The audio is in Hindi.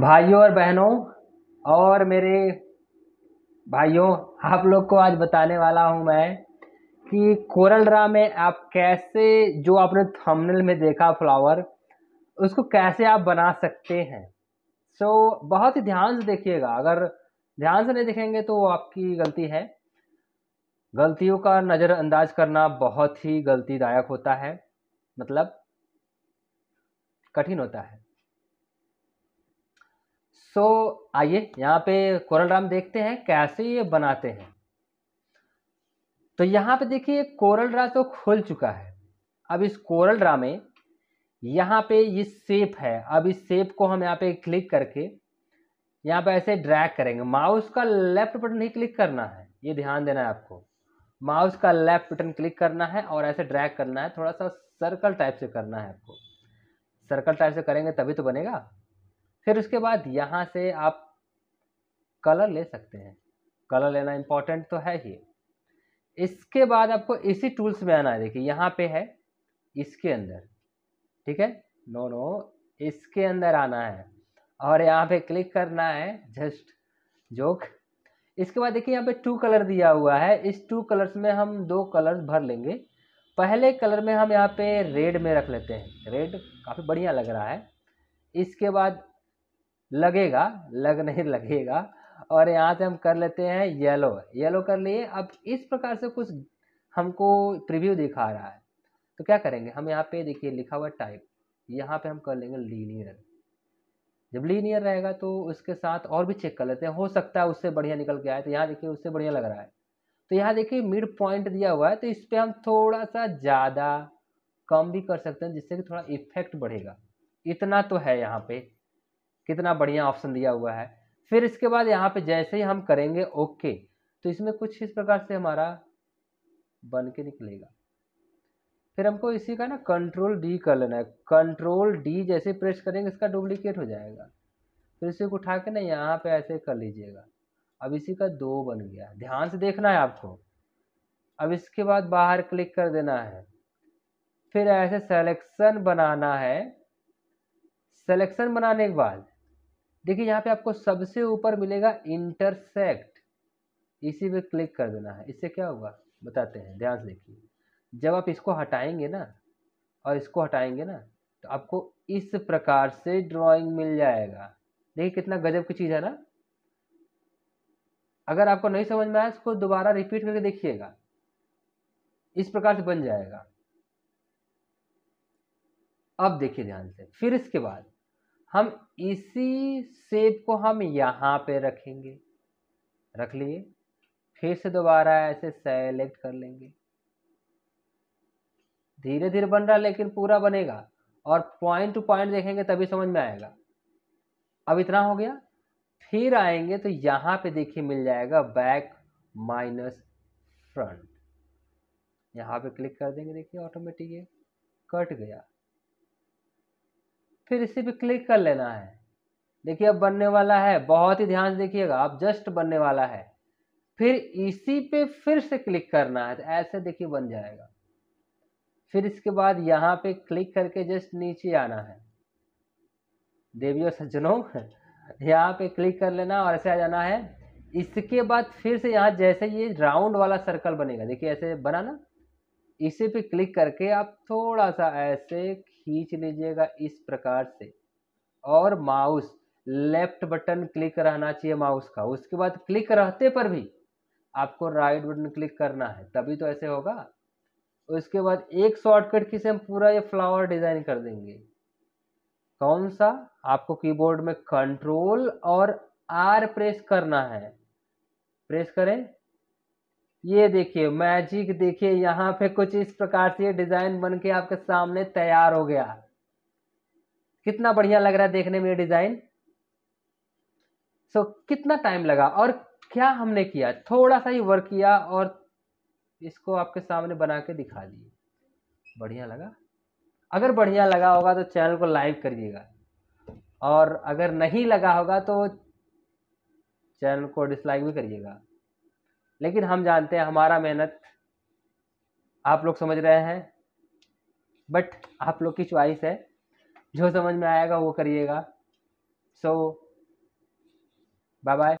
भाइयों और बहनों और मेरे भाइयों आप लोग को आज बताने वाला हूं मैं कि कोरल ड्रा में आप कैसे जो आपने थंबनेल में देखा फ्लावर उसको कैसे आप बना सकते हैं सो so, बहुत ही ध्यान से देखिएगा अगर ध्यान से नहीं देखेंगे तो आपकी गलती है गलतियों का नज़रअंदाज करना बहुत ही गलतीदायक होता है मतलब कठिन होता है सो so, आइए यहाँ पे कोरल राम देखते हैं कैसे ये बनाते हैं तो यहाँ पे देखिए कोरल ड्रा तो खुल चुका है अब इस कोरल ड्रा में यहाँ पे ये सेप है अब इस सेप को हम यहाँ पे क्लिक करके यहाँ पे ऐसे ड्रैग करेंगे माउस का लेफ्ट बटन ही क्लिक करना है ये ध्यान देना है आपको माउस का लेफ्ट बटन क्लिक करना है और ऐसे ड्रैग करना है थोड़ा सा सर्कल टाइप से करना है आपको सर्कल टाइप से करेंगे तभी तो बनेगा फिर उसके बाद यहाँ से आप कलर ले सकते हैं कलर लेना इम्पोर्टेंट तो है ही इसके बाद आपको इसी टूल्स में आना है देखिए यहाँ पे है इसके अंदर ठीक है नो नो इसके अंदर आना है और यहाँ पे क्लिक करना है जस्ट जोक इसके बाद देखिए यहाँ पे टू कलर दिया हुआ है इस टू कलर्स में हम दो कलर्स भर लेंगे पहले कलर में हम यहाँ पे रेड में रख लेते हैं रेड काफ़ी बढ़िया लग रहा है इसके बाद लगेगा लग नहीं लगेगा और यहाँ से हम कर लेते हैं येलो येलो कर लिए अब इस प्रकार से कुछ हमको प्रीव्यू दिखा रहा है तो क्या करेंगे हम यहाँ पे देखिए लिखा हुआ टाइप यहाँ पे हम कर लेंगे लीनियर जब लीनियर रहेगा तो उसके साथ और भी चेक कर लेते हैं हो सकता है उससे बढ़िया निकल के आए तो यहाँ देखिए उससे बढ़िया लग रहा है तो यहाँ देखिए मिड पॉइंट दिया हुआ है तो इस पर हम थोड़ा सा ज़्यादा कम भी कर सकते हैं जिससे कि थोड़ा इफेक्ट बढ़ेगा इतना तो है यहाँ पे कितना बढ़िया ऑप्शन दिया हुआ है फिर इसके बाद यहाँ पे जैसे ही हम करेंगे ओके तो इसमें कुछ इस प्रकार से हमारा बन के निकलेगा फिर हमको इसी का ना कंट्रोल डी कर लेना है कंट्रोल डी जैसे प्रेस करेंगे इसका डुप्लीकेट हो जाएगा फिर इसी को उठा के ना यहाँ पे ऐसे कर लीजिएगा अब इसी का दो बन गया ध्यान से देखना है आपको अब इसके बाद बाहर क्लिक कर देना है फिर ऐसे सेलेक्शन बनाना है सेलेक्शन बनाने के बाद देखिए यहाँ पे आपको सबसे ऊपर मिलेगा इंटरसेक्ट इसी पे क्लिक कर देना है इससे क्या होगा बताते हैं ध्यान से देखिए जब आप इसको हटाएंगे ना और इसको हटाएंगे ना तो आपको इस प्रकार से ड्राइंग मिल जाएगा देखिए कितना गजब की चीज़ है ना अगर आपको नहीं समझ में आया इसको दोबारा रिपीट करके देखिएगा इस प्रकार से बन जाएगा अब देखिए ध्यान से फिर इसके बाद हम इसी सेप को हम यहाँ पे रखेंगे रख लिए फिर से दोबारा ऐसे सेलेक्ट कर लेंगे धीरे धीरे बन रहा लेकिन पूरा बनेगा और पॉइंट टू पॉइंट देखेंगे तभी समझ में आएगा अब इतना हो गया फिर आएंगे तो यहाँ पे देखिए मिल जाएगा बैक माइनस फ्रंट यहाँ पे क्लिक कर देंगे देखिए ऑटोमेटिक ये कट गया फिर इसी पे क्लिक कर लेना है देखिए अब बनने वाला है बहुत ही ध्यान से देखिएगा अब जस्ट बनने वाला है फिर इसी पे फिर से क्लिक करना है तो ऐसे देखिए बन जाएगा फिर इसके बाद यहाँ पे क्लिक करके जस्ट नीचे आना है देवियों सज्जनों यहाँ पे क्लिक कर लेना और ऐसे आ जाना है इसके बाद फिर से यहाँ जैसे ये राउंड वाला सर्कल बनेगा देखिए ऐसे बना ना पे क्लिक करके आप थोड़ा सा ऐसे खींच लीजिएगा इस प्रकार से और माउस लेफ्ट बटन क्लिक रहना चाहिए माउस का उसके बाद क्लिक रहते पर भी आपको राइट बटन क्लिक करना है तभी तो ऐसे होगा उसके बाद एक शॉर्टकट की से हम पूरा ये फ्लावर डिज़ाइन कर देंगे कौन सा आपको कीबोर्ड में कंट्रोल और आर प्रेस करना है प्रेस करें ये देखिए मैजिक देखिए यहाँ पे कुछ इस प्रकार से ये डिज़ाइन बन के आपके सामने तैयार हो गया कितना बढ़िया लग रहा है देखने में डिज़ाइन सो so, कितना टाइम लगा और क्या हमने किया थोड़ा सा ही वर्क किया और इसको आपके सामने बना के दिखा दिए बढ़िया लगा अगर बढ़िया लगा होगा तो चैनल को लाइक करिएगा और अगर नहीं लगा होगा तो चैनल को डिसलाइक भी करिएगा लेकिन हम जानते हैं हमारा मेहनत आप लोग समझ रहे हैं बट आप लोग की च्वाइस है जो समझ में आएगा वो करिएगा सो बाय बाय